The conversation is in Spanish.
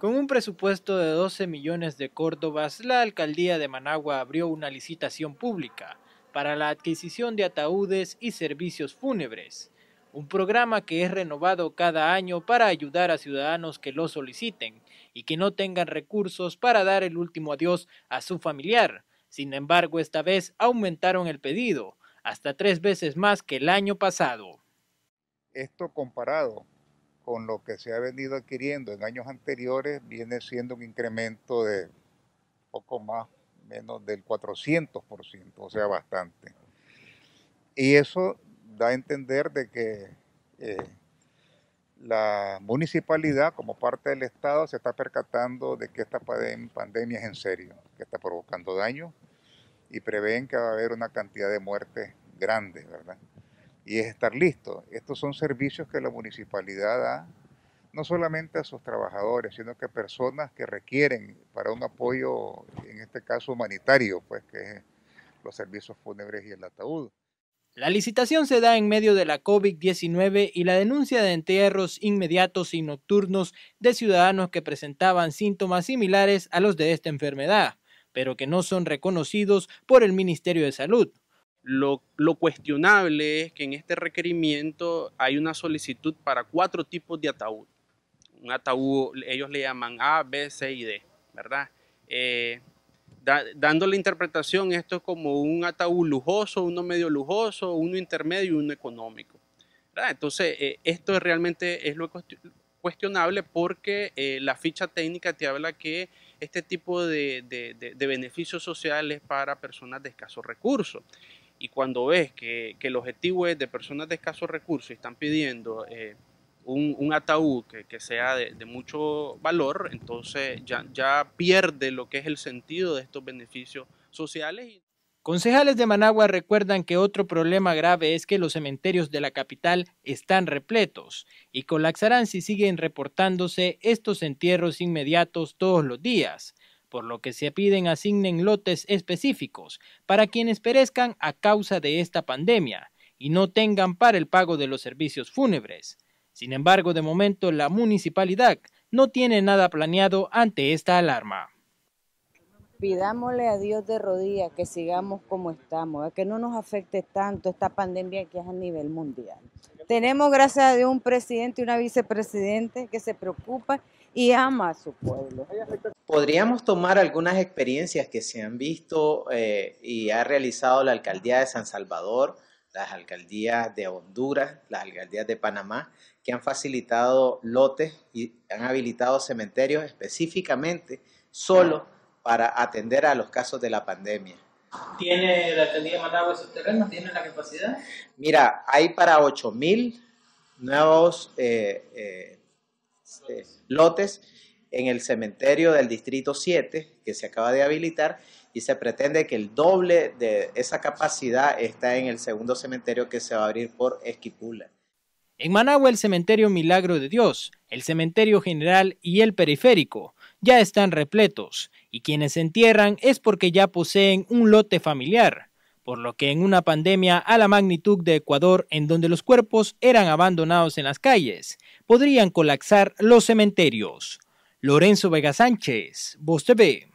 Con un presupuesto de 12 millones de córdobas, la alcaldía de Managua abrió una licitación pública para la adquisición de ataúdes y servicios fúnebres, un programa que es renovado cada año para ayudar a ciudadanos que lo soliciten y que no tengan recursos para dar el último adiós a su familiar. Sin embargo, esta vez aumentaron el pedido, hasta tres veces más que el año pasado. Esto comparado con lo que se ha venido adquiriendo en años anteriores, viene siendo un incremento de poco más, menos del 400%, o sea, bastante. Y eso da a entender de que eh, la municipalidad, como parte del Estado, se está percatando de que esta pandemia es en serio, que está provocando daño y prevén que va a haber una cantidad de muertes grande, ¿verdad? y es estar listo. Estos son servicios que la municipalidad da no solamente a sus trabajadores, sino que a personas que requieren para un apoyo, en este caso humanitario, pues que es los servicios fúnebres y el ataúd. La licitación se da en medio de la COVID-19 y la denuncia de entierros inmediatos y nocturnos de ciudadanos que presentaban síntomas similares a los de esta enfermedad, pero que no son reconocidos por el Ministerio de Salud. Lo, cuestionable es que en este requerimiento hay una solicitud para cuatro tipos de ataúd. Un ataúd, ellos le llaman A, B, C y D, ¿verdad? Eh, dando la interpretación, esto es como un ataúd lujoso, uno medio lujoso, uno intermedio y uno económico. Entonces, eh, esto realmente es lo cuestionable porque eh, la ficha técnica te habla que este tipo de, de beneficios sociales para personas de escasos recursos y cuando ves que, el objetivo es de personas de escasos recursos y están pidiendo eh, un, ataúd que, sea de, mucho valor, entonces ya, ya pierde lo que es el sentido de estos beneficios sociales. Concejales de Managua recuerdan que otro problema grave es que los cementerios de la capital están repletos y colapsarán si siguen reportándose estos entierros inmediatos todos los días por lo que se piden asignen lotes específicos para quienes perezcan a causa de esta pandemia y no tengan para el pago de los servicios fúnebres. Sin embargo, de momento la municipalidad no tiene nada planeado ante esta alarma. Pidámosle a Dios de rodillas que sigamos como estamos, que no nos afecte tanto esta pandemia que es a nivel mundial. Tenemos, gracias a Dios, un presidente y una vicepresidente que se preocupa y ama a su pueblo. ¿Podríamos tomar algunas experiencias que se han visto eh, y ha realizado la alcaldía de San Salvador, las alcaldías de Honduras, las alcaldías de Panamá, que han facilitado lotes y han habilitado cementerios específicamente solo para atender a los casos de la pandemia? ¿Tiene la atendida Managua esos terrenos? ¿Tiene la capacidad? Mira, hay para 8.000 nuevos eh, eh, lotes. Eh, lotes en el cementerio del Distrito 7 que se acaba de habilitar y se pretende que el doble de esa capacidad está en el segundo cementerio que se va a abrir por Esquipula. En Managua el cementerio Milagro de Dios, el cementerio general y el periférico ya están repletos y quienes se entierran es porque ya poseen un lote familiar, por lo que en una pandemia a la magnitud de Ecuador, en donde los cuerpos eran abandonados en las calles, podrían colapsar los cementerios. Lorenzo Vega Sánchez, Voz TV.